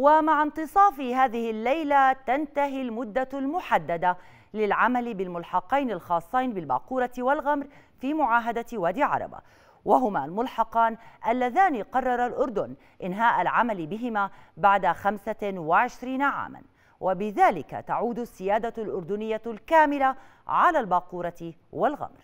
ومع انتصاف هذه الليلة تنتهي المدة المحددة للعمل بالملحقين الخاصين بالباقورة والغمر في معاهدة وادي عربة وهما الملحقان اللذان قرر الأردن إنهاء العمل بهما بعد 25 عاماً وبذلك تعود السيادة الأردنية الكاملة على الباقورة والغمر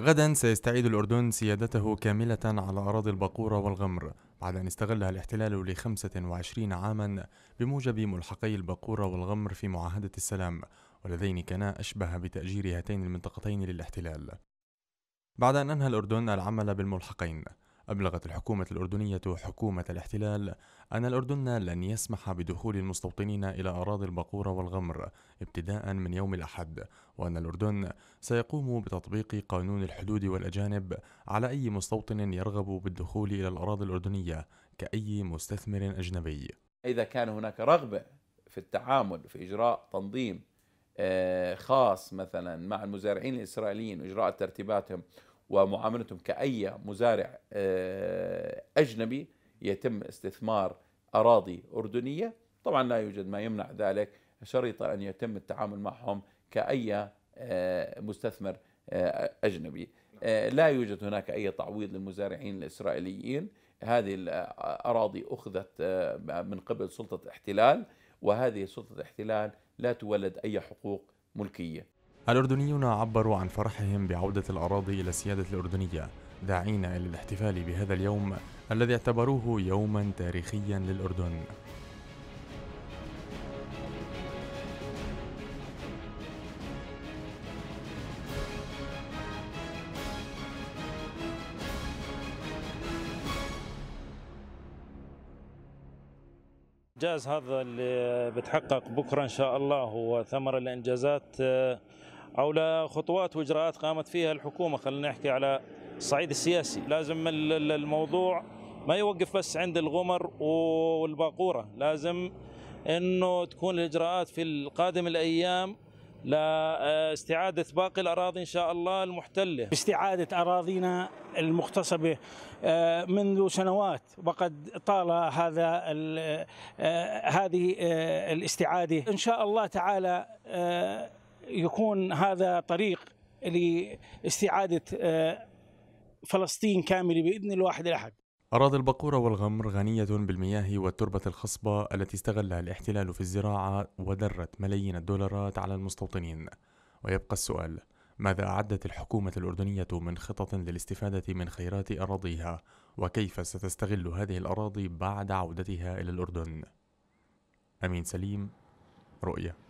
غدا سيستعيد الأردن سيادته كاملة على أراضي البقورة والغمر بعد أن استغلها الاحتلال لخمسة وعشرين عاما بموجب ملحقي البقورة والغمر في معاهدة السلام واللذين كانا أشبه بتأجير هاتين المنطقتين للاحتلال بعد أن أنهى الأردن العمل بالملحقين أبلغت الحكومة الأردنية حكومة الاحتلال أن الأردن لن يسمح بدخول المستوطنين إلى أراضي البقورة والغمر ابتداء من يوم الأحد وأن الأردن سيقوم بتطبيق قانون الحدود والأجانب على أي مستوطن يرغب بالدخول إلى الأراضي الأردنية كأي مستثمر أجنبي إذا كان هناك رغبة في التعامل في إجراء تنظيم آه، خاص مثلا مع المزارعين الإسرائيليين وإجراء ترتيباتهم ومعاملتهم كأي مزارع آه، أجنبي يتم استثمار أراضي أردنية طبعا لا يوجد ما يمنع ذلك شريطة أن يتم التعامل معهم كأي آه، مستثمر آه، أجنبي لا يوجد هناك أي تعويض للمزارعين الإسرائيليين هذه الأراضي أخذت من قبل سلطة احتلال وهذه سلطة احتلال لا تولد أي حقوق ملكية الأردنيون عبروا عن فرحهم بعودة الأراضي إلى السيادة الأردنية داعين إلى الاحتفال بهذا اليوم الذي اعتبروه يوما تاريخيا للأردن الانجاز هذا اللي بتحقق بكره ان شاء الله هو ثمره الإنجازات آه، او لخطوات واجراءات قامت فيها الحكومه خلينا نحكي على الصعيد السياسي لازم الموضوع ما يوقف بس عند الغمر والباقوره لازم انه تكون الاجراءات في القادم الايام لاستعادة باقي الأراضي إن شاء الله المحتلة استعادة أراضينا المغتصبة آه، منذ سنوات وقد طال هذا آه، هذه آه، الاستعادة إن شاء الله تعالى يكون هذا طريق لاستعادة آه، فلسطين كاملة بإذن الواحد الأحد أراضي البقورة والغمر غنية بالمياه والتربة الخصبة التي استغلها الاحتلال في الزراعة ودرت ملايين الدولارات على المستوطنين ويبقى السؤال ماذا أعدت الحكومة الأردنية من خطط للاستفادة من خيرات أراضيها وكيف ستستغل هذه الأراضي بعد عودتها إلى الأردن أمين سليم رؤية